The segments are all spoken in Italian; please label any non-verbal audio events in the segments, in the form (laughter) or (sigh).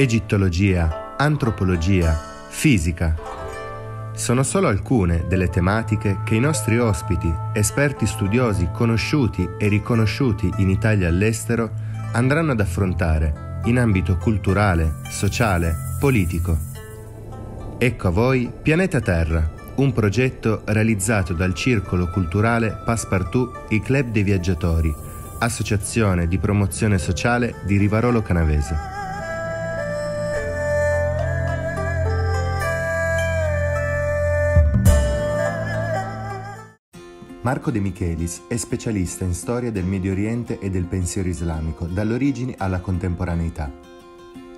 Egittologia, antropologia, fisica. Sono solo alcune delle tematiche che i nostri ospiti, esperti studiosi conosciuti e riconosciuti in Italia e all'estero, andranno ad affrontare in ambito culturale, sociale, politico. Ecco a voi Pianeta Terra, un progetto realizzato dal Circolo Culturale Passepartout i Club dei Viaggiatori, associazione di promozione sociale di Rivarolo Canavese. Marco De Michelis è specialista in storia del Medio Oriente e del pensiero islamico, dall'origine alla contemporaneità.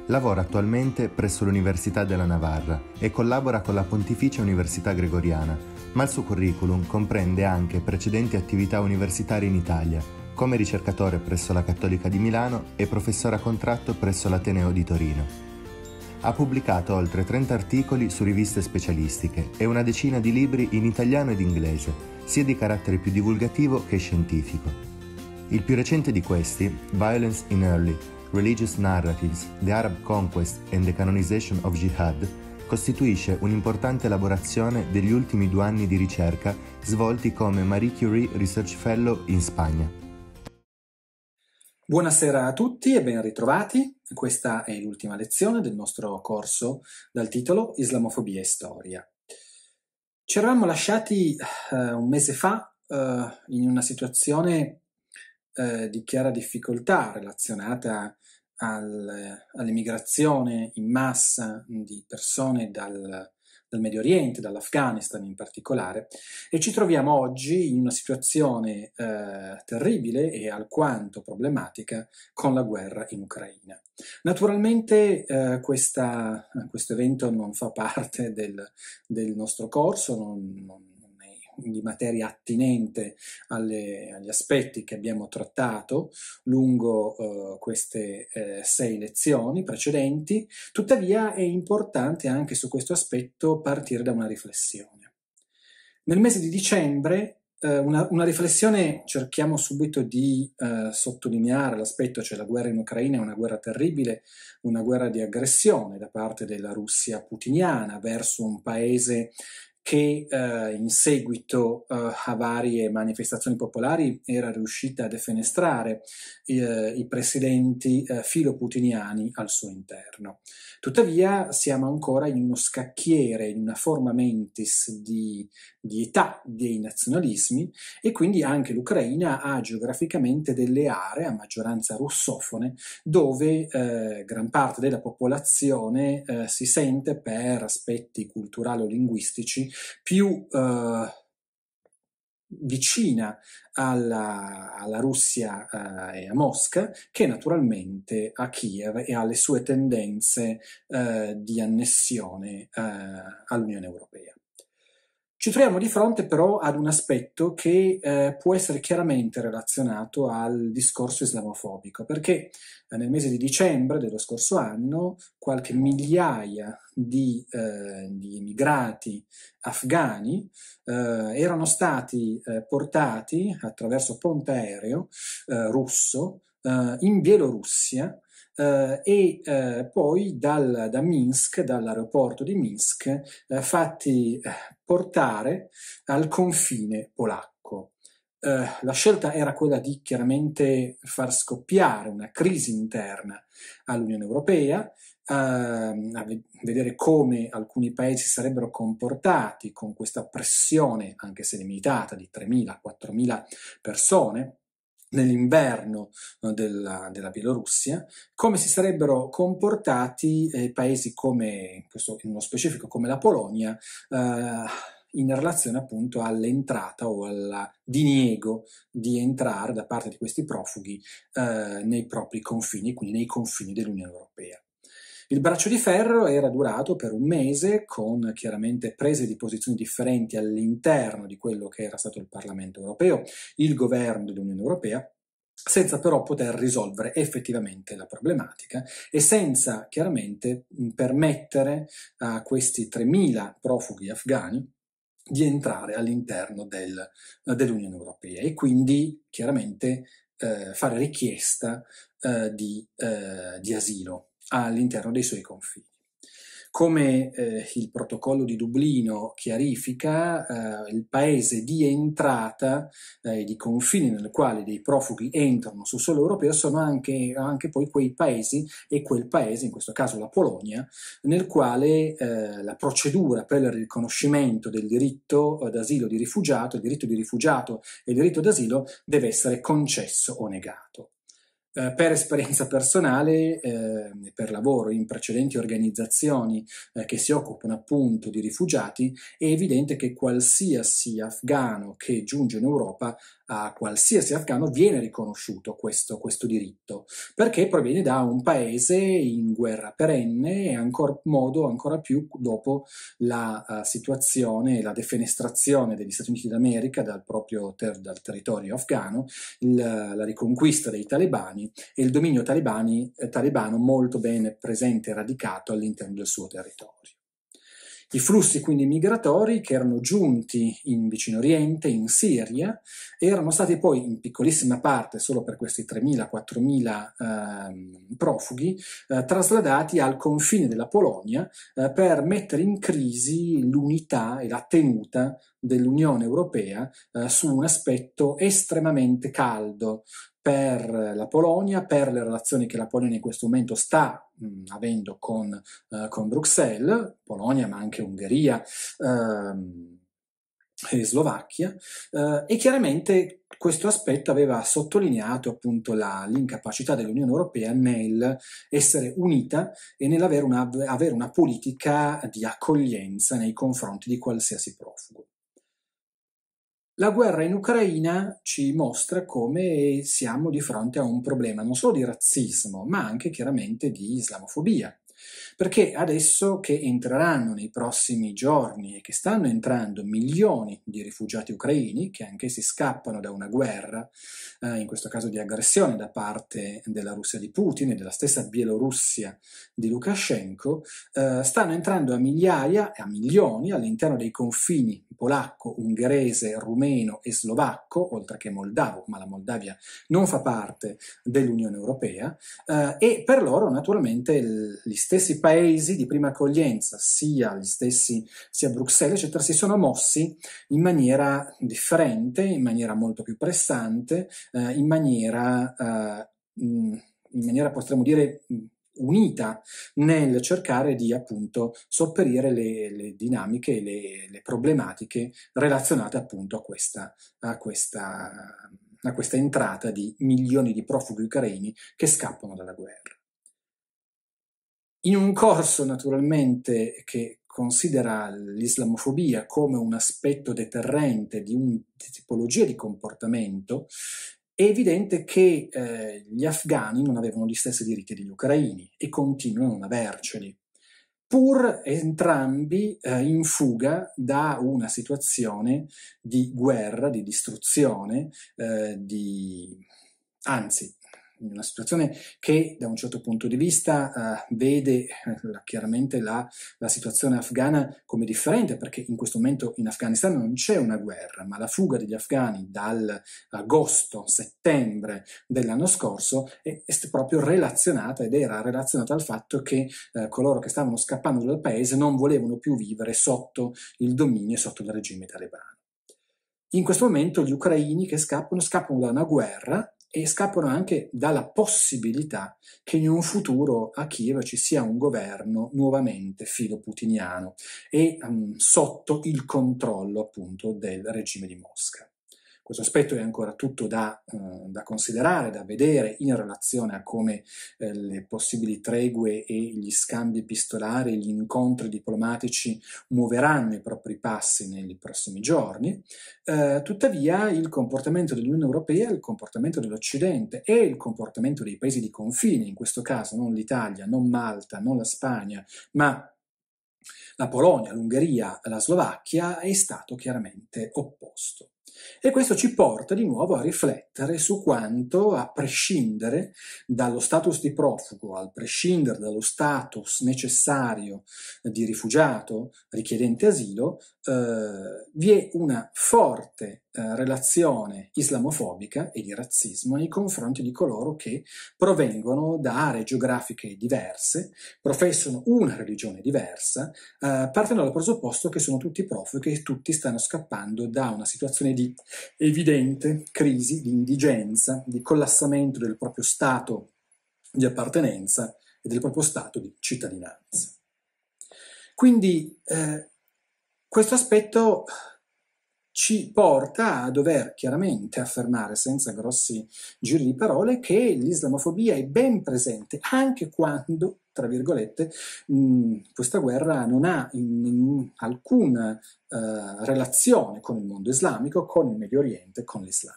Lavora attualmente presso l'Università della Navarra e collabora con la Pontificia Università Gregoriana, ma il suo curriculum comprende anche precedenti attività universitarie in Italia, come ricercatore presso la Cattolica di Milano e professore a contratto presso l'Ateneo di Torino. Ha pubblicato oltre 30 articoli su riviste specialistiche e una decina di libri in italiano ed inglese, sia di carattere più divulgativo che scientifico. Il più recente di questi, Violence in Early, Religious Narratives, The Arab Conquest and the Canonization of Jihad, costituisce un'importante elaborazione degli ultimi due anni di ricerca svolti come Marie Curie Research Fellow in Spagna. Buonasera a tutti e ben ritrovati. Questa è l'ultima lezione del nostro corso dal titolo Islamofobia e Storia. Ci eravamo lasciati uh, un mese fa uh, in una situazione uh, di chiara difficoltà relazionata al, all'emigrazione in massa di persone dal, dal Medio Oriente, dall'Afghanistan in particolare, e ci troviamo oggi in una situazione eh, terribile e alquanto problematica con la guerra in Ucraina. Naturalmente eh, questa, questo evento non fa (laughs) parte del, del nostro corso, non, non di materia attinente alle, agli aspetti che abbiamo trattato lungo eh, queste eh, sei lezioni precedenti, tuttavia è importante anche su questo aspetto partire da una riflessione. Nel mese di dicembre eh, una, una, riflessione cerchiamo subito di eh, sottolineare l'aspetto, cioè la guerra in Ucraina è una guerra terribile, una guerra di aggressione da parte della Russia putiniana verso un paese che eh, in seguito eh, a varie manifestazioni popolari era riuscita a defenestrare eh, i presidenti eh, filoputiniani al suo interno. Tuttavia siamo ancora in uno scacchiere, in una forma mentis di di età dei nazionalismi e quindi anche l'Ucraina ha geograficamente delle aree a maggioranza russofone dove eh, gran parte della popolazione eh, si sente per aspetti culturali o linguistici più eh, vicina alla, alla Russia eh, e a Mosca che naturalmente a Kiev e alle sue tendenze eh, di annessione eh, all'Unione Europea. Ci troviamo di fronte però ad un aspetto che eh, può essere chiaramente relazionato al discorso islamofobico, perché eh, nel mese di dicembre dello scorso anno qualche migliaia di, eh, di immigrati afghani eh, erano stati eh, portati attraverso ponte aereo russo in Bielorussia Uh, e uh, poi dal, da Minsk, dall'aeroporto di Minsk, uh, fatti portare al confine polacco. Eh, la scelta era quella di chiaramente far scoppiare una crisi interna all'Unione Europea, ehm, a vedere come alcuni paesi sarebbero comportati con questa pressione, anche se limitata, di 3.000-4.000 persone nell'inverno della, della, Bielorussia, come si sarebbero comportati eh, paesi come, questo, uno specifico come la Polonia, eh, in relazione appunto all'entrata o al diniego di entrare da parte di questi profughi eh, nei propri confini, quindi nei confini dell'Unione Europea. Il braccio di ferro era durato per un mese con chiaramente prese di posizioni differenti all'interno di quello che era stato il Parlamento europeo, il governo dell'Unione Europea senza però poter risolvere effettivamente la problematica e senza chiaramente permettere a questi 3.000 profughi afghani di entrare all'interno del, eh, dell'Unione Europea e quindi chiaramente eh, fare richiesta eh, di, eh, di asilo all'interno dei suoi confini. Come eh, il protocollo di Dublino chiarifica, eh, il paese di entrata eh, e eh, di confine nel quale dei profughi entrano sul suolo europeo sono anche, anche, poi quei paesi e quel paese, in questo caso la Polonia, nel quale eh, la procedura per il riconoscimento del diritto eh, d'asilo di rifugiato, il diritto di rifugiato e il diritto d'asilo deve essere concesso o negato. Eh, per esperienza personale ehm, e eh, per lavoro in precedenti organizzazioni eh, che si occupano appunto di rifugiati, è evidente che qualsiasi afgano che giunge in Europa a qualsiasi afghano viene riconosciuto questo, questo diritto, perché proviene da un paese in guerra perenne e ancor modo ancora più dopo la uh, situazione e la defenestrazione degli Stati Uniti d'America dal proprio ter- dal territorio afghano, il, la riconquista dei talebani e il dominio talebani, eh, talebano molto ben presente e radicato all'interno del suo territorio. I flussi quindi migratori che erano giunti in Vicino Oriente, in Siria, erano stati poi in piccolissima parte, solo per questi 3.000-4.000 eh, profughi, eh, trasladati al confine della Polonia eh, per mettere in crisi l'unità e la tenuta dell'Unione Europea eh, su un aspetto estremamente caldo per la Polonia, per le relazioni che la Polonia in questo momento sta mh, mm, avendo con, eh, con, Bruxelles, Polonia ma anche Ungheria ehm, e Slovacchia, eh, e chiaramente questo aspetto aveva sottolineato appunto la, l'incapacità dell'Unione Europea nel essere unita e nell'avere una, avere una politica di accoglienza nei confronti di qualsiasi profugo. La guerra in Ucraina ci mostra come siamo di fronte a un problema non solo di razzismo, ma anche chiaramente di islamofobia. Perché adesso che entreranno nei prossimi giorni e che stanno entrando milioni di rifugiati ucraini, che anch'essi scappano da una guerra, eh, in questo caso di aggressione da parte della Russia di Putin e della stessa Bielorussia di Lukashenko, eh, stanno entrando a migliaia e a milioni all'interno dei confini polacco, ungherese, rumeno e slovacco, oltre che moldavo, ma la Moldavia non fa parte dell'Unione Europea, eh, e per loro naturalmente gli stessi stessi paesi di prima accoglienza, sia, gli stessi, sia Bruxelles, eccetera, si sono mossi in maniera differente, in maniera molto più pressante, eh, in maniera, eh, mm, in maniera potremmo dire mm, unita nel cercare di appunto sopperire le, le dinamiche e le, le, problematiche relazionate appunto a questa, a, questa, a questa entrata di milioni di profughi ucraini che scappano dalla guerra. In un corso naturalmente che considera l'islamofobia come un aspetto deterrente di una tipologia di comportamento, è evidente che eh, gli afghani non avevano gli stessi diritti degli ucraini e continuano a non averceli, pur entrambi eh, in fuga da una situazione di guerra, di distruzione, eh, di... anzi, una situazione che da un certo punto di vista uh, vede uh, chiaramente la, la, situazione afghana come differente perché in questo momento in Afghanistan non c'è una guerra, ma la fuga degli afghani dall'agosto-settembre dell'anno scorso è, è, proprio relazionata ed era relazionata al fatto che uh, coloro che stavano scappando dal paese non volevano più vivere sotto il dominio e sotto il regime talebano. In questo momento gli ucraini che scappano, scappano da una guerra e scappano anche dalla possibilità che in un futuro a Kiev ci sia un governo nuovamente filoputiniano e um, sotto il controllo appunto del regime di Mosca. Questo aspetto è ancora tutto da, eh, da considerare, da vedere in relazione a come eh, le possibili tregue e gli scambi epistolari, gli incontri diplomatici muoveranno i propri passi nei prossimi giorni. Eh, tuttavia il comportamento dell'Unione Europea, il comportamento dell'Occidente e il comportamento dei paesi di confine, in questo caso non l'Italia, non Malta, non la Spagna, ma la Polonia, l'Ungheria, la Slovacchia, è stato chiaramente opposto. E questo ci porta di nuovo a riflettere su quanto, a prescindere dallo status di profugo, a prescindere dallo status necessario di rifugiato richiedente asilo, eh, vi è una forte eh, relazione islamofobica e di razzismo nei confronti di coloro che provengono da aree geografiche diverse, professano una religione diversa, eh, partendo dal presupposto che sono tutti profughi e tutti stanno scappando da una situazione di evidente crisi, di indigenza, di collassamento del proprio stato di appartenenza e del proprio stato di cittadinanza. Quindi eh, questo aspetto ci porta a dover chiaramente affermare, senza grossi giri di parole, che l'islamofobia è ben presente anche quando, tra virgolette, mh, questa guerra non ha in, in alcuna uh, relazione con il mondo islamico, con il Medio Oriente, con l'Islam.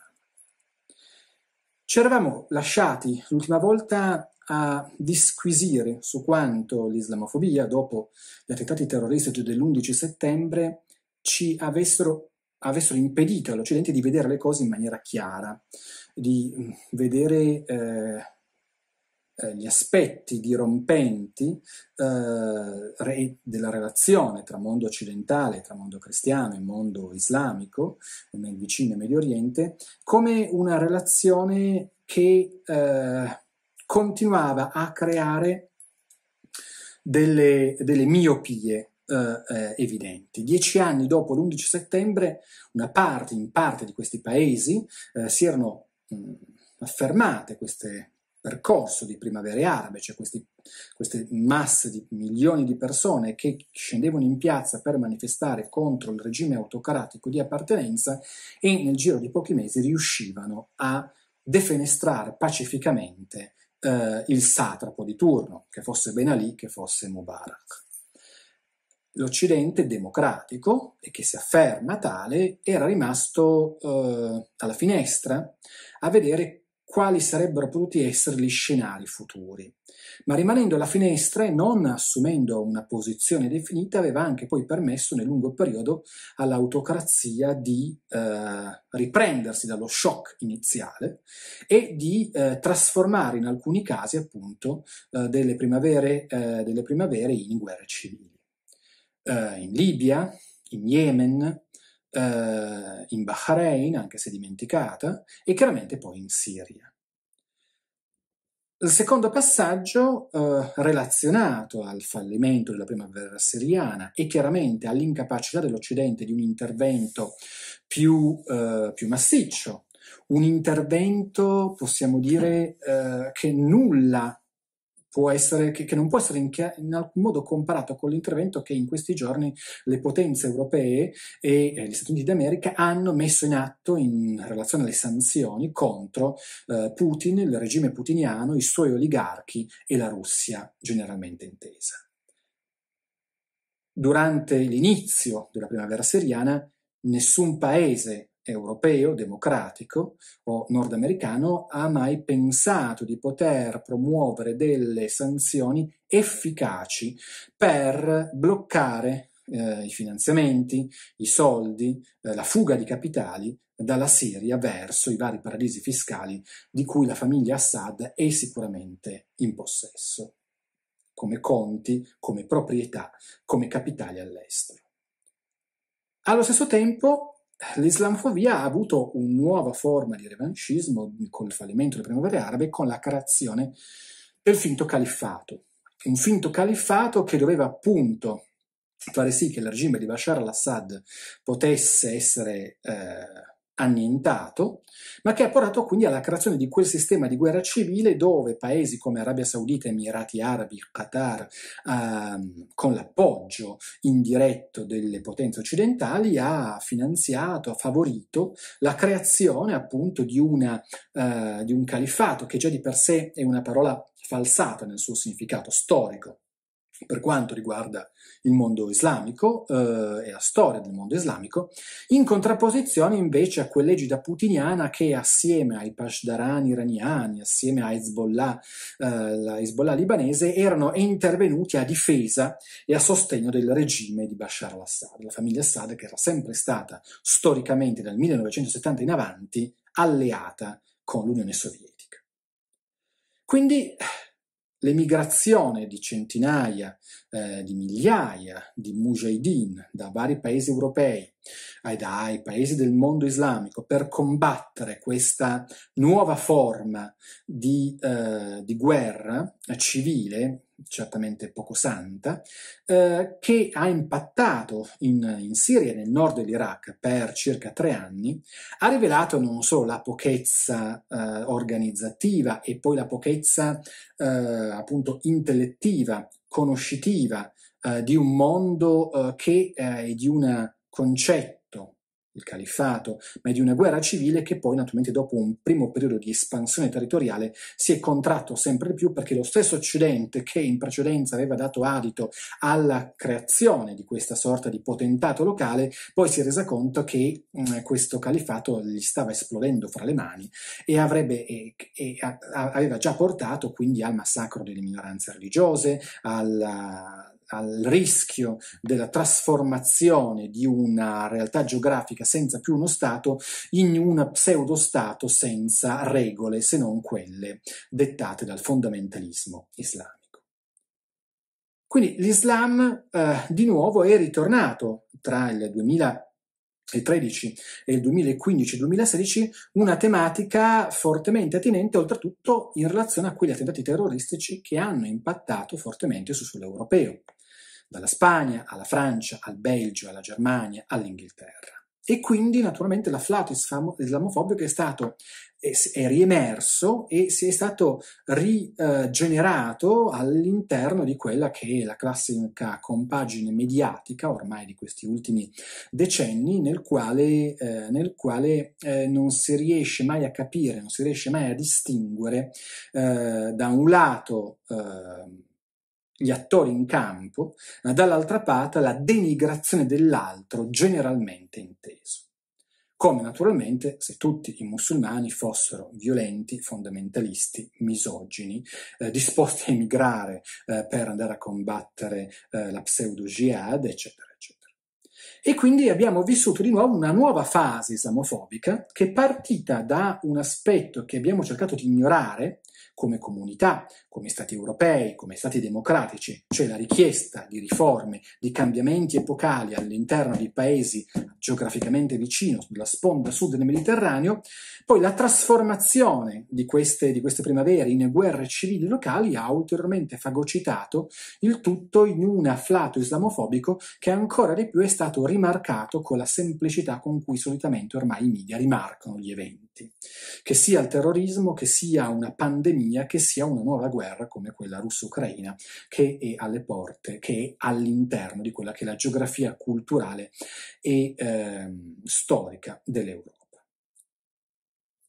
Ci eravamo lasciati l'ultima volta a disquisire su quanto l'islamofobia, dopo gli attentati terroristici dell'11 settembre, ci avessero avessero impedito all'Occidente di vedere le cose in maniera chiara, di mm, vedere eh, eh, gli aspetti dirompenti eh, della relazione tra mondo occidentale, tra mondo cristiano e mondo islamico nel vicino Medio Oriente, come una relazione che eh, continuava a creare delle, delle miopie eh, eh, evidenti. Dieci anni dopo l'11 settembre, una parte, in parte di questi paesi, eh, si erano mh, mm, affermate questo percorso di primavere arabe, cioè questi, queste masse di milioni di persone che scendevano in piazza per manifestare contro il regime autocratico di appartenenza e nel giro di pochi mesi riuscivano a defenestrare pacificamente eh, il satrapo di turno, che fosse Ben Ali, che fosse Mubarak l'Occidente democratico, e che si afferma tale, era rimasto eh, alla finestra a vedere quali sarebbero potuti essere gli scenari futuri. Ma rimanendo alla finestra e non assumendo una posizione definita aveva anche poi permesso nel lungo periodo all'autocrazia di eh, riprendersi dallo shock iniziale e di eh, trasformare in alcuni casi appunto eh, delle, primavere, eh, delle primavere in guerre civili eh, in Libia, in Yemen, eh, in Bahrain, anche se dimenticata, e chiaramente poi in Siria. Il secondo passaggio eh, relazionato al fallimento della prima guerra siriana e chiaramente all'incapacità dell'Occidente di un intervento più, eh, più massiccio, un intervento, possiamo dire, eh, che nulla essere, che, che, non può essere in, in, alcun modo comparato con l'intervento che in questi giorni le potenze europee e eh, gli Stati Uniti d'America hanno messo in atto in relazione alle sanzioni contro eh, Putin, il regime putiniano, i suoi oligarchi e la Russia generalmente intesa. Durante l'inizio della primavera siriana nessun paese europeo, democratico o nordamericano ha mai pensato di poter promuovere delle sanzioni efficaci per bloccare eh, i finanziamenti, i soldi, eh, la fuga di capitali dalla Siria verso i vari paradisi fiscali di cui la famiglia Assad è sicuramente in possesso, come conti, come proprietà, come capitali all'estero. Allo stesso tempo, l'islamofobia ha avuto una nuova forma di revanchismo con il fallimento delle primavere arabe con la creazione del finto califfato. Un finto califfato che doveva appunto fare sì che il regime di Bashar al-Assad potesse essere eh, annientato, ma che ha portato quindi alla creazione di quel sistema di guerra civile dove paesi come Arabia Saudita, Emirati Arabi, Qatar, ehm, con l'appoggio indiretto delle potenze occidentali, ha finanziato, ha favorito la creazione appunto di, una, eh, di un califato che già di per sé è una parola falsata nel suo significato storico, per quanto riguarda il mondo islamico eh, e la storia del mondo islamico, in contrapposizione invece a quell'egida putiniana che assieme ai Pashdaran iraniani, assieme a Hezbollah, eh, la Hezbollah libanese, erano intervenuti a difesa e a sostegno del regime di Bashar al-Assad, la famiglia Assad che era sempre stata storicamente dal 1970 in avanti alleata con l'Unione Sovietica. Quindi L'emigrazione di centinaia, eh, di migliaia di mujahideen da vari paesi europei e dai paesi del mondo islamico per combattere questa nuova forma di, eh, di guerra civile certamente poco santa, eh, che ha impattato in, in Siria e nel nord dell'Iraq per circa tre anni, ha rivelato non solo la pochezza eh, organizzativa e poi la pochezza eh, appunto intellettiva, conoscitiva eh, di un mondo eh, che è di una concetto il califfato, ma di una guerra civile che poi naturalmente dopo un primo periodo di espansione territoriale si è contratto sempre di più perché lo stesso Occidente che in precedenza aveva dato adito alla creazione di questa sorta di potentato locale, poi si è resa conto che mh, mm, questo califfato gli stava esplodendo fra le mani e, avrebbe, e, e a, aveva già portato quindi al massacro delle minoranze religiose, alla al rischio della trasformazione di una realtà geografica senza più uno Stato in un pseudo-Stato senza regole se non quelle dettate dal fondamentalismo islamico. Quindi l'Islam eh, di nuovo è ritornato tra il 2013 e il 2015-2016 una tematica fortemente attinente oltretutto in relazione a quegli attentati terroristici che hanno impattato fortemente su sull'europeo dalla Spagna alla Francia, al Belgio, alla Germania, all'Inghilterra. E quindi naturalmente l'afflato islamofobico è stato è, riemerso e si è stato rigenerato eh, all'interno di quella che è la classica compagine mediatica ormai di questi ultimi decenni nel quale, eh, nel quale eh, non si riesce mai a capire, non si riesce mai a distinguere eh, da un lato ehm, gli attori in campo, ma dall'altra parte la denigrazione dell'altro generalmente inteso. Come naturalmente se tutti i musulmani fossero violenti, fondamentalisti, misogini, eh, disposti a emigrare eh, per andare a combattere eh, la pseudo-jihad, eccetera, eccetera. E quindi abbiamo vissuto di nuovo una nuova fase islamofobica che è partita da un aspetto che abbiamo cercato di ignorare, come comunità, come stati europei, come stati democratici, cioè la richiesta di riforme, di cambiamenti epocali all'interno di paesi geograficamente vicini sulla sponda sud del Mediterraneo, poi la trasformazione di queste, di queste primavere in guerre civili locali ha ulteriormente fagocitato il tutto in un afflato islamofobico che ancora di più è stato rimarcato con la semplicità con cui solitamente ormai i media rimarcano gli eventi conflitti, che sia il terrorismo, che sia una pandemia, che sia una nuova guerra come quella russo-ucraina che è alle porte, che è all'interno di quella che è la geografia culturale e eh, storica dell'Europa.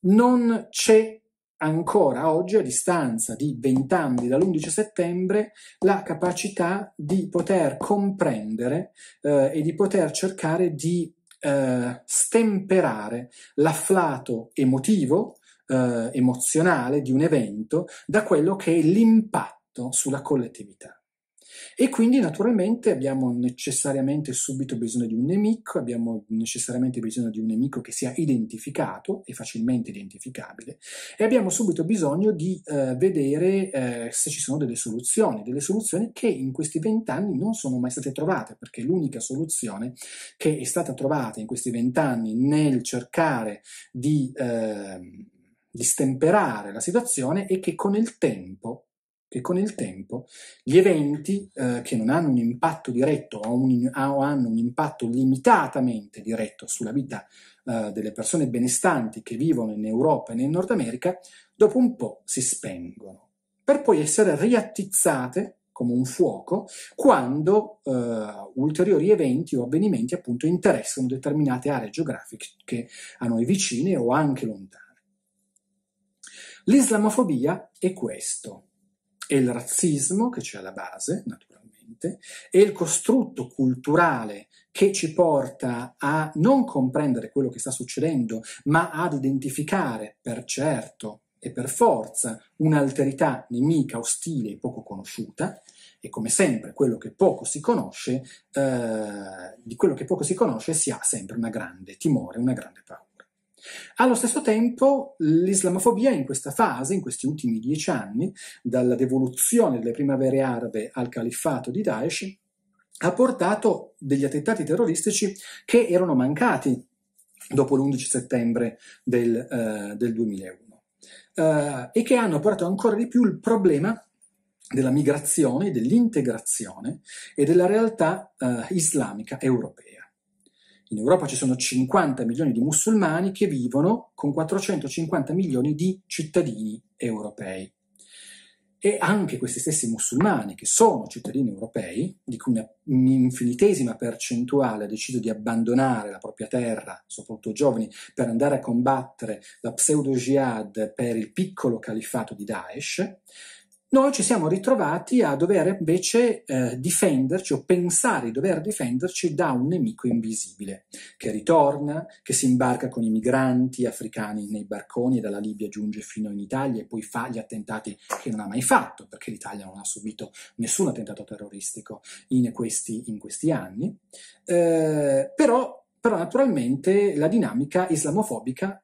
Non c'è ancora oggi, a distanza di vent'anni dall'11 settembre, la capacità di poter comprendere eh, e di poter cercare di eh, stemperare l'afflato emotivo, eh, emozionale di un evento da quello che è l'impatto sulla collettività. E quindi naturalmente abbiamo necessariamente subito bisogno di un nemico, abbiamo necessariamente bisogno di un nemico che sia identificato e facilmente identificabile e abbiamo subito bisogno di eh, vedere eh, se ci sono delle soluzioni, delle soluzioni che in questi vent'anni non sono mai state trovate perché l'unica soluzione che è stata trovata in questi vent'anni nel cercare di... Eh, di stemperare la situazione e che con il tempo che con il tempo gli eventi eh, che non hanno un impatto diretto o, un, o, hanno un impatto limitatamente diretto sulla vita eh, delle persone benestanti che vivono in Europa e nel Nord America, dopo un po' si spengono, per poi essere riattizzate come un fuoco quando eh, ulteriori eventi o avvenimenti appunto interessano determinate aree geografiche che a noi vicine o anche lontane. L'islamofobia è questo, è il razzismo che c'è alla base, naturalmente, è il costrutto culturale che ci porta a non comprendere quello che sta succedendo, ma ad identificare per certo e per forza un'alterità nemica, ostile e poco conosciuta, e come sempre quello che poco si conosce, eh, di quello che poco si conosce si ha sempre una grande timore, una grande paura. Allo stesso tempo l'islamofobia in questa fase, in questi ultimi dieci anni, dalla devoluzione delle primavere arabe al califfato di Daesh, ha portato degli attentati terroristici che erano mancati dopo l'11 settembre del, uh, del 2001 uh, eh, e che hanno portato ancora di più il problema della migrazione, dell'integrazione e della realtà uh, islamica europea. In Europa ci sono 50 milioni di musulmani che vivono con 450 milioni di cittadini europei. E anche questi stessi musulmani che sono cittadini europei, di cui un'infinitesima percentuale ha deciso di abbandonare la propria terra, soprattutto giovani, per andare a combattere la pseudo-jihad per il piccolo califato di Daesh, noi ci siamo ritrovati a dover invece eh, difenderci o pensare di dover difenderci da un nemico invisibile che ritorna, che si imbarca con i migranti africani nei barconi e dalla Libia giunge fino in Italia e poi fa gli attentati che non ha mai fatto perché l'Italia non ha subito nessun attentato terroristico in questi, in questi anni, eh, però, però naturalmente la dinamica islamofobica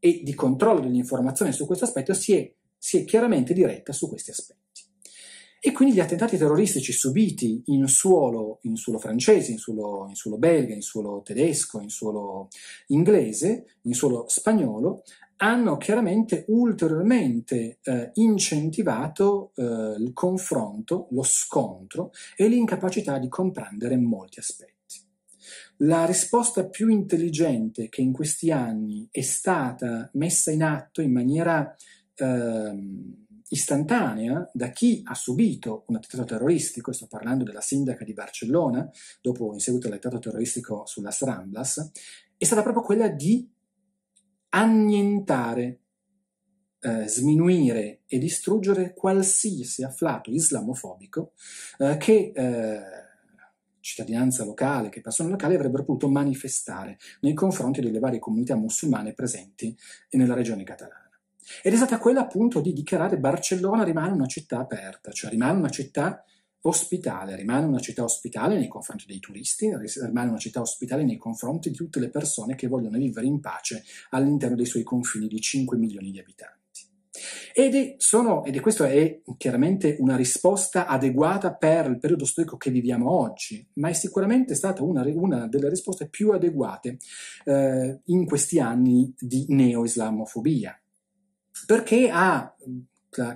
e di controllo dell'informazione su questo aspetto si è si è chiaramente diretta su questi aspetti. E quindi gli attentati terroristici subiti in suolo, in suolo francese, in suolo, in suolo belga, in suolo tedesco, in suolo inglese, in suolo spagnolo, hanno chiaramente ulteriormente eh, incentivato eh, il confronto, lo scontro e l'incapacità di comprendere molti aspetti. La risposta più intelligente che in questi anni è stata messa in atto in maniera ehm, istantanea da chi ha subito un attentato terroristico, sto parlando della sindaca di Barcellona, dopo in seguito all'attentato terroristico sulla Stramblas, è stata proprio quella di annientare, eh, sminuire e distruggere qualsiasi afflato islamofobico eh, che eh, cittadinanza locale, che persone locali avrebbero potuto manifestare nei confronti delle varie comunità musulmane presenti nella regione catalana. Ed è stata quella appunto di dichiarare Barcellona rimane una città aperta, cioè rimane una città ospitale, rimane una città ospitale nei confronti dei turisti, rimane una città ospitale nei confronti di tutte le persone che vogliono vivere in pace all'interno dei suoi confini di 5 milioni di abitanti. Ed è, sono, ed è questa è chiaramente una risposta adeguata per il periodo storico che viviamo oggi, ma è sicuramente stata una, una delle risposte più adeguate eh, in questi anni di neo-islamofobia perché ha mm,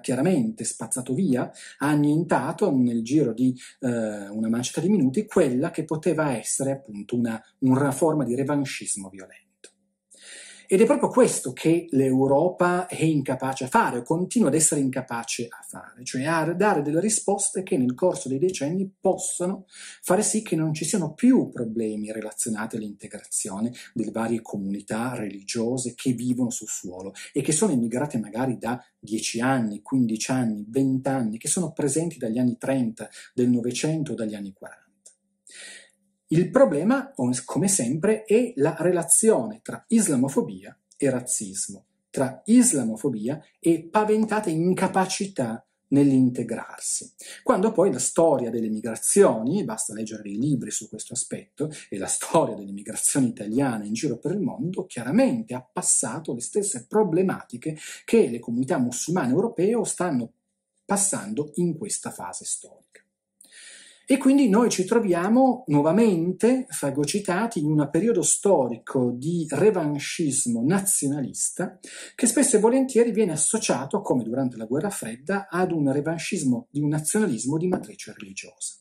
chiaramente spazzato via, ha annientato nel giro di eh, una manciata di minuti quella che poteva essere appunto una, una forma di revanchismo violento. Ed è proprio questo che l'Europa è incapace a fare, o continua ad essere incapace a fare, cioè a dare delle risposte che nel corso dei decenni possano fare sì che non ci siano più problemi relazionati all'integrazione delle varie comunità religiose che vivono sul suolo e che sono immigrate magari da 10 anni, 15 anni, 20 anni, che sono presenti dagli anni 30 del Novecento o dagli anni 40. Il problema, come sempre, è la relazione tra islamofobia e razzismo, tra islamofobia e paventate incapacità nell'integrarsi. Quando poi la storia delle migrazioni, basta leggere dei libri su questo aspetto, e la storia delle migrazioni italiane in giro per il mondo, chiaramente ha passato le stesse problematiche che le comunità musulmane europee stanno passando in questa fase storica. E quindi noi ci troviamo nuovamente fagocitati in un periodo storico di revanchismo nazionalista che spesso e volentieri viene associato, come durante la guerra fredda, ad un revanchismo di un nazionalismo di matrice religiosa.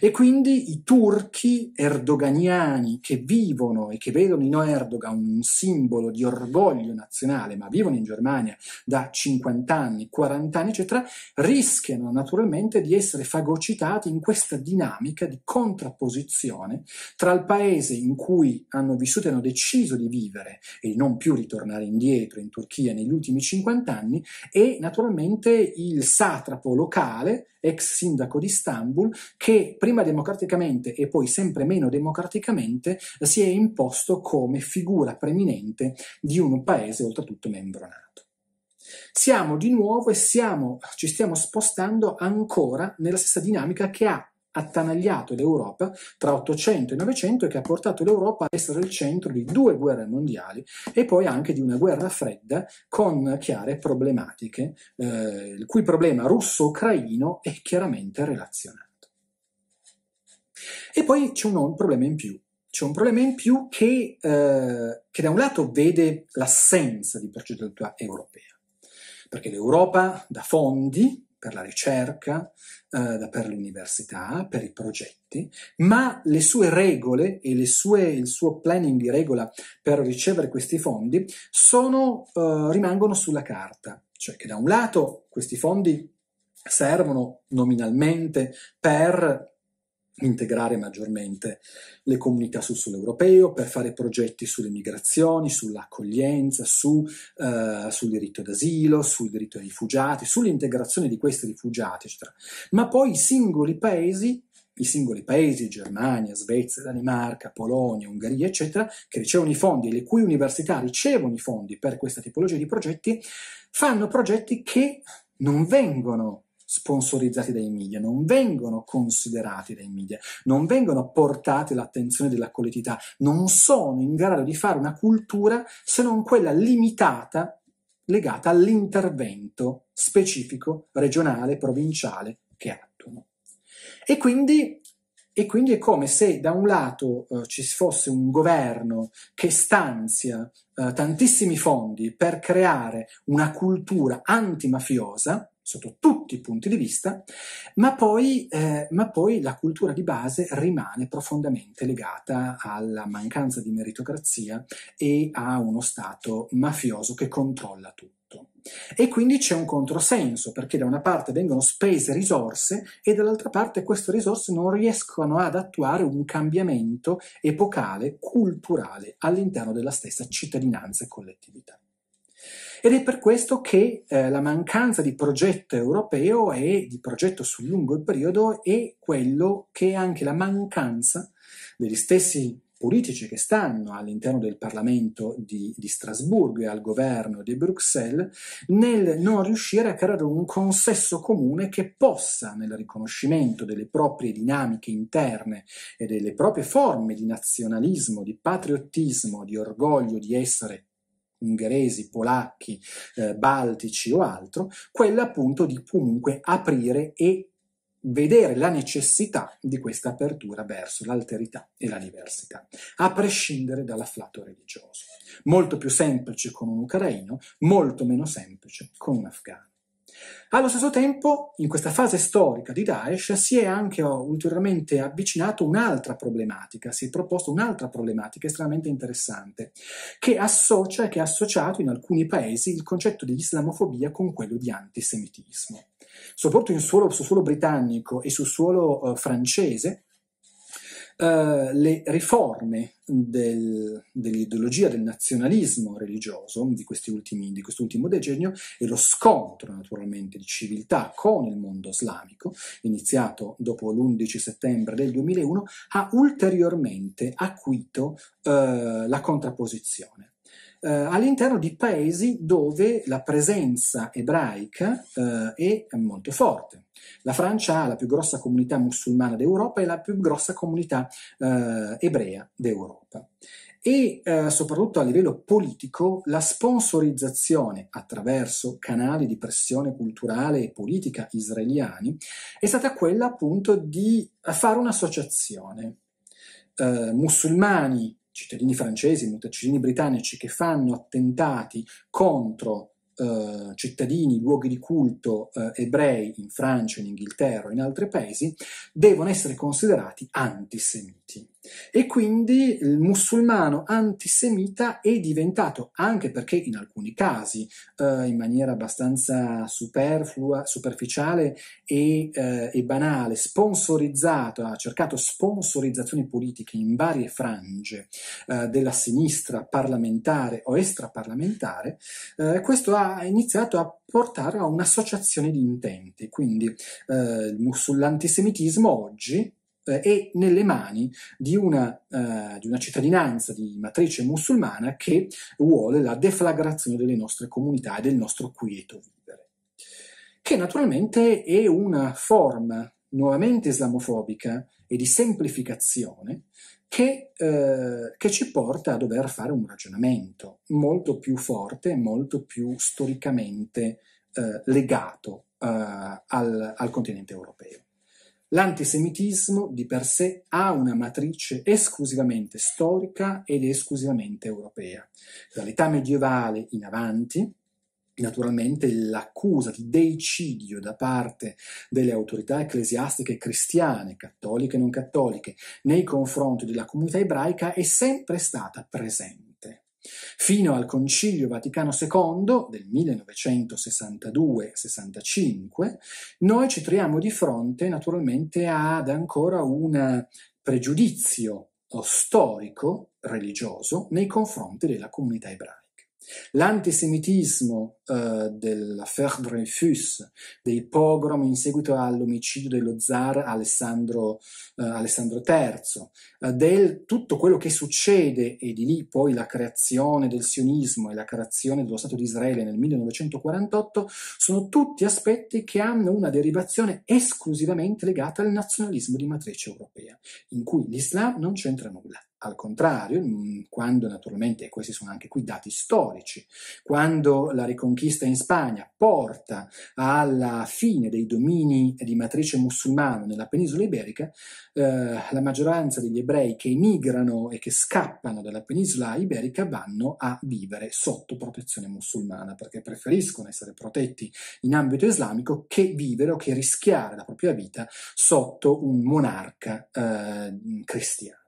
E quindi i turchi erdoganiani che vivono e che vedono in Erdogan un simbolo di orgoglio nazionale, ma vivono in Germania da 50 anni, 40 anni, eccetera, rischiano naturalmente di essere fagocitati in questa dinamica di contrapposizione tra il paese in cui hanno vissuto e hanno deciso di vivere e di non più ritornare indietro in Turchia negli ultimi 50 anni e naturalmente il satrapo locale, ex sindaco di Istanbul, che prima democraticamente e poi sempre meno democraticamente si è imposto come figura preminente di un paese oltretutto membro NATO. Siamo di nuovo e siamo, ci stiamo spostando ancora nella stessa dinamica che ha attanagliato l'Europa tra 800 e 900 e che ha portato l'Europa a essere il centro di due guerre mondiali e poi anche di una guerra fredda con chiare problematiche, eh, il cui problema russo-ucraino è chiaramente relazionale. E poi c'è un, un problema in più. C'è un problema in più che, eh, che da un lato vede l'assenza di progettualità europea, perché l'Europa dà fondi per la ricerca, eh, per l'università, per i progetti, ma le sue regole e le sue, il suo planning di regola per ricevere questi fondi sono, eh, rimangono sulla carta, cioè che da un lato questi fondi servono nominalmente per integrare maggiormente le comunità sul suolo europeo, per fare progetti sulle migrazioni, sull'accoglienza, su, uh, sul diritto d'asilo, sul diritto ai rifugiati, sull'integrazione di questi rifugiati, eccetera. Ma poi i singoli paesi, i singoli paesi, Germania, Svezia, Danimarca, Polonia, Ungheria, eccetera, che ricevono i fondi e le cui università ricevono i fondi per questa tipologia di progetti, fanno progetti che non vengono sponsorizzati dai media, non vengono considerati dai media, non vengono portati all'attenzione della collettività, non sono in grado di fare una cultura se non quella limitata legata all'intervento specifico, regionale, provinciale che attuano. E quindi, e quindi è come se da un lato eh, ci fosse un governo che stanzia eh, tantissimi fondi per creare una cultura antimafiosa, sotto tutti i punti di vista, ma poi, eh, ma poi, la cultura di base rimane profondamente legata alla mancanza di meritocrazia e a uno Stato mafioso che controlla tutto. E quindi c'è un controsenso, perché da una parte vengono spese risorse e dall'altra parte queste risorse non riescono ad attuare un cambiamento epocale, culturale all'interno della stessa cittadinanza e collettività. Ed è per questo che eh, la mancanza di progetto europeo e di progetto sul lungo periodo è quello che è anche la mancanza degli stessi politici che stanno all'interno del Parlamento di, di, Strasburgo e al governo di Bruxelles nel non riuscire a creare un consesso comune che possa, nel riconoscimento delle proprie dinamiche interne e delle proprie forme di nazionalismo, di patriottismo, di orgoglio di essere ungheresi, polacchi, eh, baltici o altro, quella appunto di comunque aprire e vedere la necessità di questa apertura verso l'alterità e la diversità, a prescindere dall'afflato religioso. Molto più semplice con un ucraino, molto meno semplice con un afghano. Allo stesso tempo, in questa fase storica di Daesh si è anche oh, ulteriormente avvicinato un'altra problematica, si è proposta un'altra problematica estremamente interessante, che associa e che ha associato in alcuni paesi il concetto di islamofobia con quello di antisemitismo. Soprattutto suolo, su suolo britannico e su suolo eh, francese, eh, le riforme del, dell'ideologia del nazionalismo religioso di, ultimi, di, quest'ultimo decennio e lo scontro naturalmente di civiltà con il mondo islamico, iniziato dopo l'11 settembre del 2001, ha ulteriormente acuito eh, la contrapposizione eh, all'interno di paesi dove la presenza ebraica eh, è molto forte. La Francia ha la più grossa comunità musulmana d'Europa e la più grossa comunità eh, ebrea d'Europa. E eh, soprattutto a livello politico la sponsorizzazione attraverso canali di pressione culturale e politica israeliani è stata quella appunto di fare un'associazione. Eh, musulmani cittadini francesi, molti cittadini britannici che fanno attentati contro eh, cittadini, luoghi di culto eh, ebrei in Francia, in Inghilterra o in altri paesi, devono essere considerati antisemiti. E quindi il musulmano antisemita è diventato, anche perché in alcuni casi, eh, in maniera abbastanza superflua, superficiale e, eh, e banale, sponsorizzato, ha cercato sponsorizzazioni politiche in varie frange eh, della sinistra parlamentare o extraparlamentare, eh, questo ha iniziato a portare a un'associazione di intenti. Quindi eh, l'antisemitismo oggi eh, è nelle mani di una, eh, di una, cittadinanza di matrice musulmana che vuole la deflagrazione delle nostre comunità e del nostro quieto vivere, che naturalmente è una forma nuovamente islamofobica e di semplificazione che, eh, che, ci porta a dover fare un ragionamento molto più forte, molto più storicamente eh, legato eh, al, al continente europeo. L'antisemitismo di per sé ha una matrice esclusivamente storica ed esclusivamente europea. Dall'età medievale in avanti, Naturalmente l'accusa di deicidio da parte delle autorità ecclesiastiche cristiane, cattoliche e non cattoliche, nei confronti della comunità ebraica è sempre stata presente. Fino al Concilio Vaticano II del 1962-65 noi ci troviamo di fronte naturalmente ad ancora un pregiudizio storico religioso nei confronti della comunità ebraica. L'antisemitismo eh, dell'affaire Dreyfus, dei pogrom in seguito all'omicidio dello zar Alessandro, eh, Alessandro III, eh, del tutto quello che succede e di lì poi la creazione del sionismo e la creazione dello Stato di Israele nel 1948, sono tutti aspetti che hanno una derivazione esclusivamente legata al nazionalismo di matrice europea, in cui l'Islam non c'entra nulla. Al contrario, quando naturalmente, e questi sono anche qui dati storici, quando la riconquista in Spagna porta alla fine dei domini di matrice musulmana nella penisola iberica, eh, la maggioranza degli ebrei che emigrano e che scappano dalla penisola iberica vanno a vivere sotto protezione musulmana perché preferiscono essere protetti in ambito islamico che vivere o che rischiare la propria vita sotto un monarca eh, cristiano.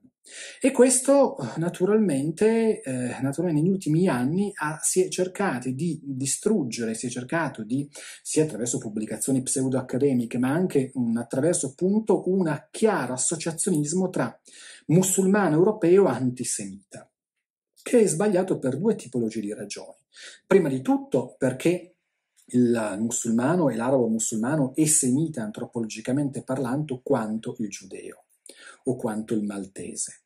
E questo naturalmente, eh, naturalmente negli ultimi anni ha, si è cercato di distruggere, si è cercato di, sia attraverso pubblicazioni pseudo-accademiche, ma anche un, attraverso appunto un chiaro associazionismo tra musulmano europeo e antisemita, che è sbagliato per due tipologie di ragioni. Prima di tutto perché il musulmano e l'arabo musulmano è semita antropologicamente parlando quanto il giudeo o quanto il maltese.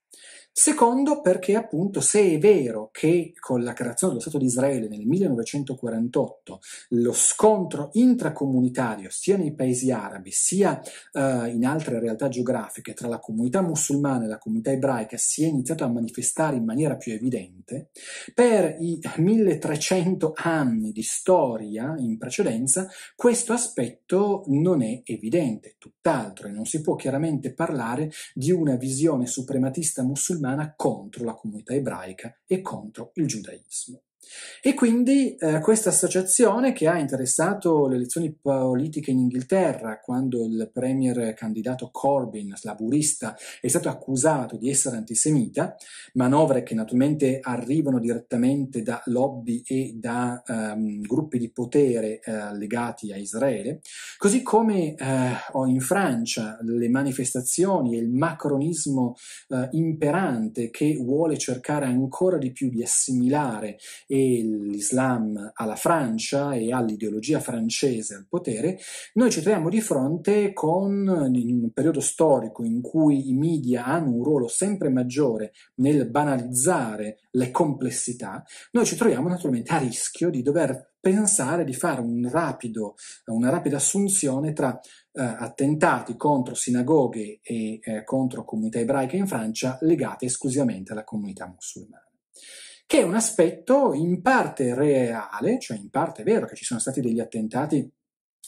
Secondo perché appunto se è vero che con la creazione dello Stato di Israele nel 1948 lo scontro intracomunitario sia nei paesi arabi sia eh, in altre realtà geografiche tra la comunità musulmana e la comunità ebraica si è iniziato a manifestare in maniera più evidente, per i 1300 anni di storia in precedenza questo aspetto non è evidente, tutt'altro e non si può chiaramente parlare di una visione suprematista musulmana musulmana contro la comunità ebraica e contro il giudaismo. E quindi eh, questa associazione che ha interessato le elezioni politiche in Inghilterra, quando il premier candidato Corbyn, laburista, è stato accusato di essere antisemita, manovre che naturalmente arrivano direttamente da lobby e da ehm, gruppi di potere eh, legati a Israele, così come eh, in Francia le manifestazioni e il macronismo eh, imperante che vuole cercare ancora di più di assimilare e l'Islam alla Francia e all'ideologia francese al potere, noi ci troviamo di fronte con un periodo storico in cui i media hanno un ruolo sempre maggiore nel banalizzare le complessità, noi ci troviamo naturalmente a rischio di dover pensare di fare un rapido, una rapida assunzione tra eh, attentati contro sinagoghe e eh, contro comunità ebraiche in Francia legate esclusivamente alla comunità musulmana che è un aspetto in parte reale, cioè in parte vero che ci sono stati degli attentati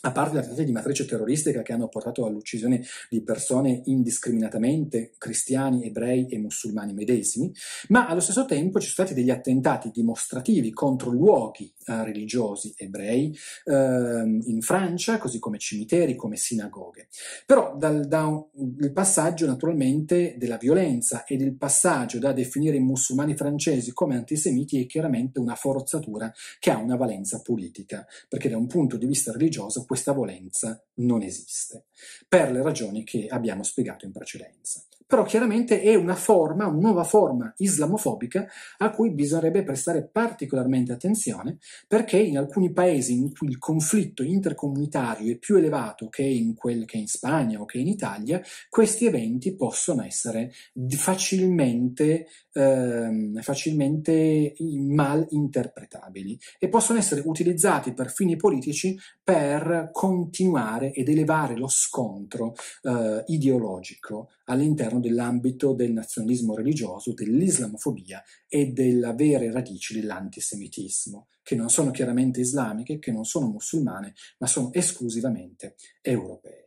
a parte le attività di matrice terroristica che hanno portato all'uccisione di persone indiscriminatamente, cristiani, ebrei e musulmani medesimi, ma allo stesso tempo ci sono stati degli attentati dimostrativi contro luoghi eh, religiosi ebrei eh, in Francia, così come cimiteri, come sinagoghe. Però dal, da un, il passaggio naturalmente della violenza e del passaggio da definire i musulmani francesi come antisemiti è chiaramente una forzatura che ha una valenza politica, perché da un punto di vista religioso questa volenza non esiste, per le ragioni che abbiamo spiegato in precedenza. Però chiaramente è una forma, una nuova forma islamofobica a cui bisognerebbe prestare particolarmente attenzione perché in alcuni paesi in cui il conflitto intercomunitario è più elevato che in, quel, che in Spagna o che in Italia, questi eventi possono essere facilmente eh, facilmente interpretabili e possono essere utilizzati per fini politici per continuare ed elevare lo scontro eh, ideologico all'interno dell'ambito del nazionalismo religioso, dell'islamofobia e delle vere radici dell'antisemitismo, che non sono chiaramente islamiche, che non sono musulmane, ma sono esclusivamente europee.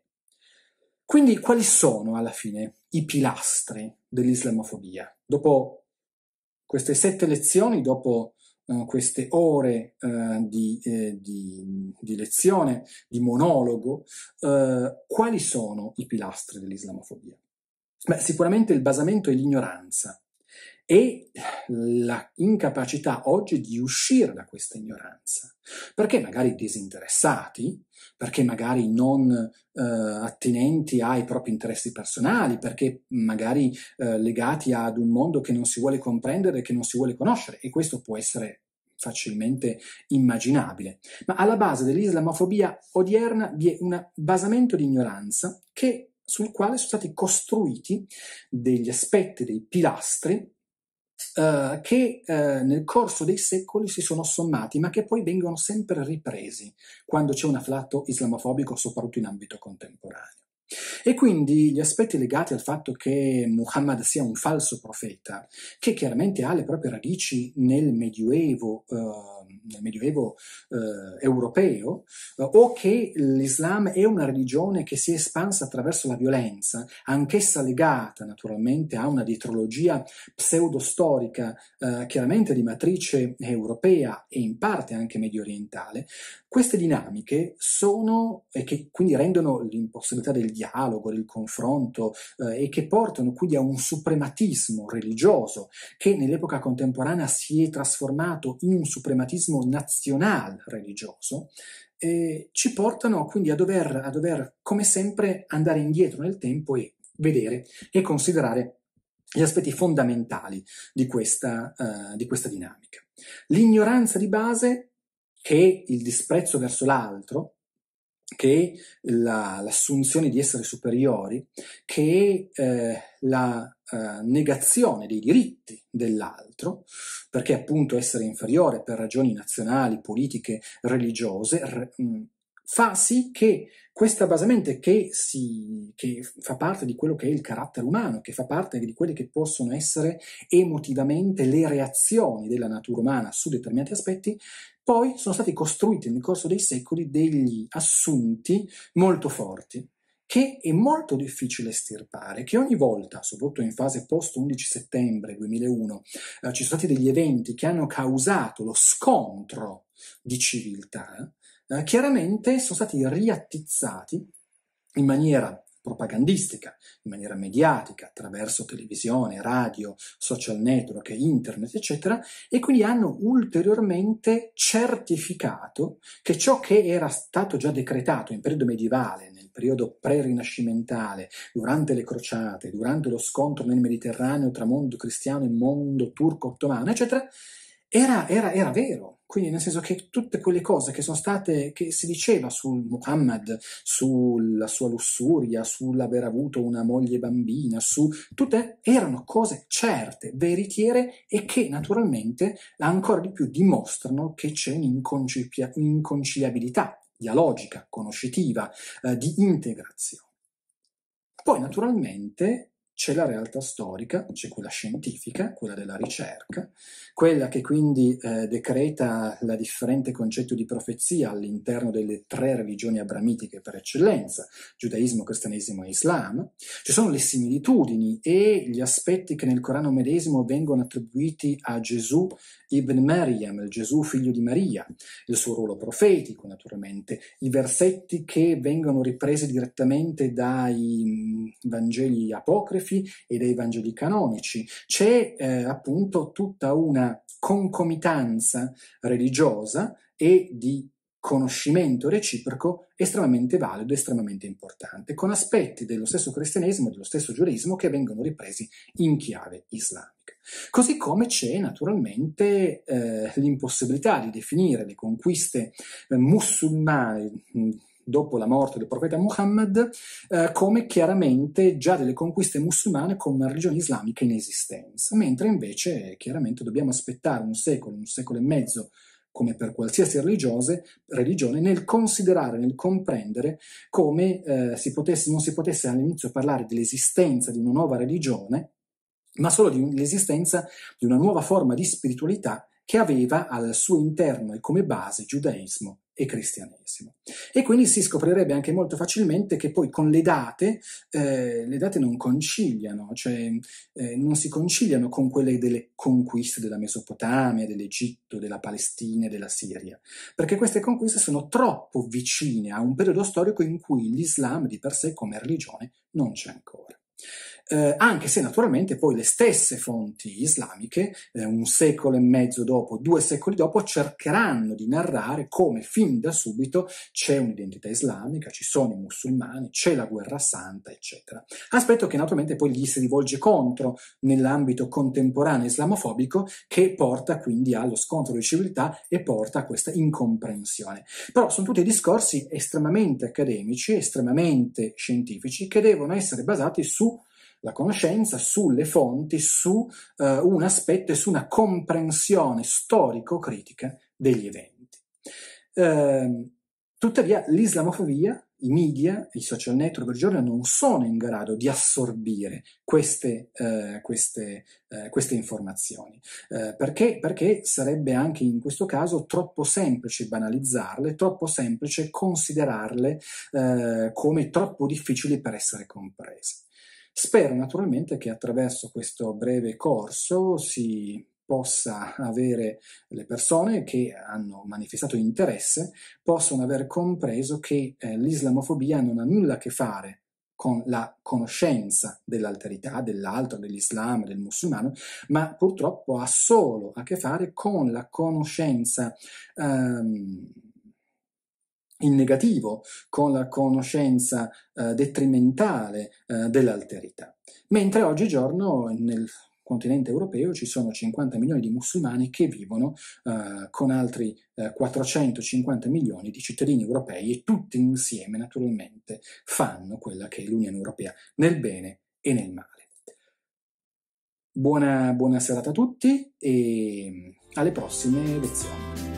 Quindi quali sono alla fine i pilastri dell'islamofobia? Dopo queste sette lezioni, dopo uh, queste ore uh, di, eh, di, di, lezione, di monologo, uh, quali sono i pilastri dell'islamofobia? Beh, sicuramente il basamento è l'ignoranza e la incapacità oggi di uscire da questa ignoranza, perché magari disinteressati, perché magari non eh, attinenti ai propri interessi personali, perché magari eh, legati ad un mondo che non si vuole comprendere, che non si vuole conoscere, e questo può essere facilmente immaginabile. Ma alla base dell'islamofobia odierna vi è un basamento di ignoranza che, sul quale sono stati costruiti degli aspetti, dei pilastri eh, che eh, nel corso dei secoli si sono sommati, ma che poi vengono sempre ripresi quando c'è un afflatto islamofobico, soprattutto in ambito contemporaneo. E quindi gli aspetti legati al fatto che Muhammad sia un falso profeta, che chiaramente ha le proprie radici nel Medioevo, eh, nel medioevo eh, europeo, eh, o che l'Islam è una religione che si è espansa attraverso la violenza, anch'essa legata naturalmente a una dietrologia pseudostorica, eh, chiaramente di matrice europea e in parte anche medio orientale, queste dinamiche sono, e che quindi rendono l'impossibilità del dialogo, del confronto, eh, e che portano quindi a un suprematismo religioso che nell'epoca contemporanea si è trasformato in un suprematismo fanatismo nazional religioso, eh, ci portano quindi a dover, a dover, come sempre, andare indietro nel tempo e vedere e considerare gli aspetti fondamentali di questa, uh, di questa dinamica. L'ignoranza di base, che è il disprezzo verso l'altro, che la, l'assunzione di essere superiori, che eh, la eh, negazione dei diritti dell'altro, perché appunto essere inferiore per ragioni nazionali, politiche, religiose, re, mh, fa sì che questa basamente che, si, che fa parte di quello che è il carattere umano, che fa parte di quelle che possono essere emotivamente le reazioni della natura umana su determinati aspetti, poi sono stati costruiti nel corso dei secoli degli assunti molto forti che è molto difficile estirpare, che ogni volta, soprattutto in fase post 11 settembre 2001, eh, ci sono stati degli eventi che hanno causato lo scontro di civiltà, eh, chiaramente sono stati riattizzati in maniera propagandistica, in maniera mediatica, attraverso televisione, radio, social network, internet, eccetera, e quindi hanno ulteriormente certificato che ciò che era stato già decretato in periodo medievale, nel periodo pre-rinascimentale, durante le crociate, durante lo scontro nel Mediterraneo tra mondo cristiano e mondo turco-ottomano, eccetera, era, era, era vero quindi nel senso che tutte quelle cose che sono state, che si diceva su Muhammad, sulla sua lussuria, sull'aver avuto una moglie bambina, su tutte, erano cose certe, veritiere e che naturalmente ancora di più dimostrano che c'è un'inconciliabilità dialogica, conoscitiva, eh, di integrazione. Poi naturalmente c'è la realtà storica, c'è quella scientifica, quella della ricerca, quella che quindi eh, decreta la differente concetto di profezia all'interno delle tre religioni abramitiche per eccellenza, giudaismo, cristianesimo e islam. Ci sono le similitudini e gli aspetti che nel Corano medesimo vengono attribuiti a Gesù Ibn Maryam, il Gesù figlio di Maria, il suo ruolo profetico naturalmente, i versetti che vengono ripresi direttamente dai mm, Vangeli apocrifi e dai Vangeli canonici. C'è eh, appunto tutta una concomitanza religiosa e di conoscimento reciproco estremamente valido, estremamente importante, con aspetti dello stesso cristianesimo e dello stesso giurismo che vengono ripresi in chiave islamica. Così come c'è naturalmente eh, l'impossibilità di definire le conquiste eh, musulmane mm, dopo la morte del profeta Muhammad eh, come chiaramente già delle conquiste musulmane con una religione islamica in esistenza, mentre invece chiaramente dobbiamo aspettare un secolo, un secolo e mezzo come per qualsiasi religione, nel considerare, nel comprendere come eh, si potesse, non si potesse all'inizio parlare dell'esistenza di una nuova religione ma solo di un, l'esistenza di una nuova forma di spiritualità che aveva al suo interno e come base giudaismo e cristianesimo. E quindi si scoprirebbe anche molto facilmente che poi con le date, eh, le date non conciliano, cioè eh, non si conciliano con quelle delle conquiste della Mesopotamia, dell'Egitto, della Palestina, e della Siria, perché queste conquiste sono troppo vicine a un periodo storico in cui l'Islam di per sé come religione non c'è ancora eh, anche se naturalmente poi le stesse fonti islamiche, eh, un secolo e mezzo dopo, due secoli dopo, cercheranno di narrare come fin da subito c'è un'identità islamica, ci sono i musulmani, c'è la guerra santa, eccetera. Aspetto che naturalmente poi gli si rivolge contro nell'ambito contemporaneo islamofobico che porta quindi allo scontro di civiltà e porta a questa incomprensione. Però sono tutti discorsi estremamente accademici, estremamente scientifici, che devono essere basati su la conoscenza sulle fonti, su eh, un aspetto e su una comprensione storico-critica degli eventi. Eh, tuttavia l'islamofobia, i media, i social network del giorno non sono in grado di assorbire queste, eh, queste, eh, queste informazioni, eh, perché, perché, sarebbe anche in questo caso troppo semplice banalizzarle, troppo semplice considerarle eh, come troppo difficili per essere comprese. Spero naturalmente che attraverso questo breve corso si possa avere le persone che hanno manifestato interesse possono aver compreso che eh, l'islamofobia non ha nulla a che fare con la conoscenza dell'alterità, dell'altro, dell'Islam, del musulmano, ma purtroppo ha solo a che fare con la conoscenza ehm, in negativo con la conoscenza eh, detrimentale eh, dell'alterità. Mentre oggigiorno nel continente europeo ci sono 50 milioni di musulmani che vivono eh, con altri 450 eh, milioni di cittadini europei e tutti insieme naturalmente fanno quella che è l'Unione Europea nel bene e nel male. Buona, buona serata a tutti e mm, alle prossime lezioni.